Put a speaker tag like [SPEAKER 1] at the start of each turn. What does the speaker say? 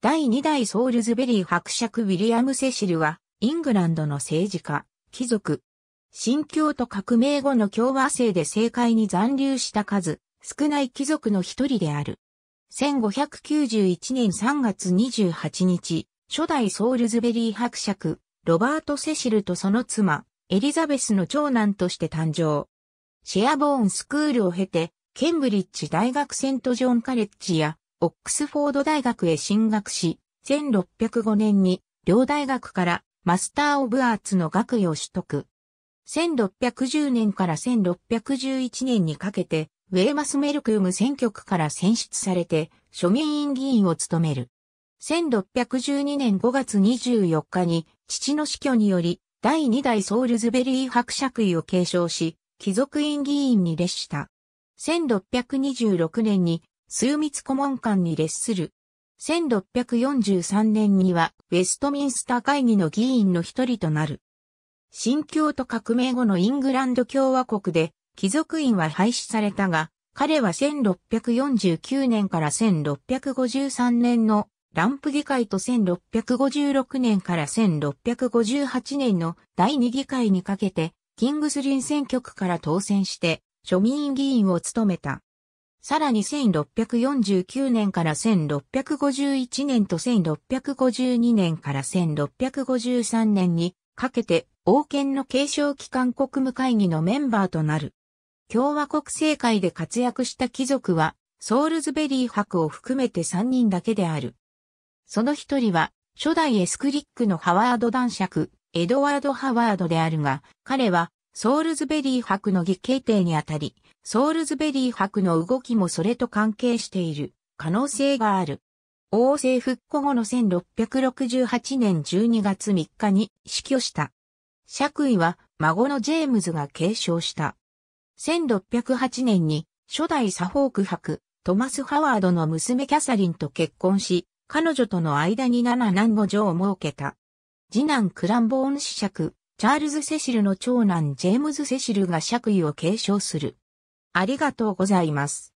[SPEAKER 1] 第2代ソールズベリー伯爵ウィリアム・セシルは、イングランドの政治家、貴族。新教と革命後の共和制で政界に残留した数、少ない貴族の一人である。1591年3月28日、初代ソールズベリー伯爵、ロバート・セシルとその妻、エリザベスの長男として誕生。シェアボーンスクールを経て、ケンブリッジ大学セントジョンカレッジやオックスフォード大学へ進学し、1605年に両大学からマスター・オブ・アーツの学位を取得。1610年から1611年にかけて、ウェーマス・メルクーム選挙区から選出されて、庶民院議員を務める。1612年5月24日に、父の死去により、第2代ソウルズベリー伯爵位を継承し、貴族院議員に列した。1626年に枢密顧問官に列する。1643年にはウェストミンスター会議の議員の一人となる。新教都革命後のイングランド共和国で貴族院は廃止されたが、彼は1649年から1653年のランプ議会と1656年から1658年の第二議会にかけて、キングスリン選挙区から当選して、庶民議員を務めた。さらに1649年から1651年と1652年から1653年にかけて王権の継承機関国務会議のメンバーとなる。共和国政界で活躍した貴族はソールズベリー博を含めて3人だけである。その一人は初代エスクリックのハワード男爵、エドワード・ハワードであるが、彼はソールズベリー博の議兄弟にあたり、ソールズベリー博の動きもそれと関係している可能性がある。王政復古後の1668年12月3日に死去した。爵位は孫のジェームズが継承した。1608年に初代サフォーク博、トマス・ハワードの娘キャサリンと結婚し、彼女との間に七男五女を設けた。次男クランボーン子爵、チャールズ・セシルの長男ジェームズ・セシルが爵位を継承する。ありがとうございます。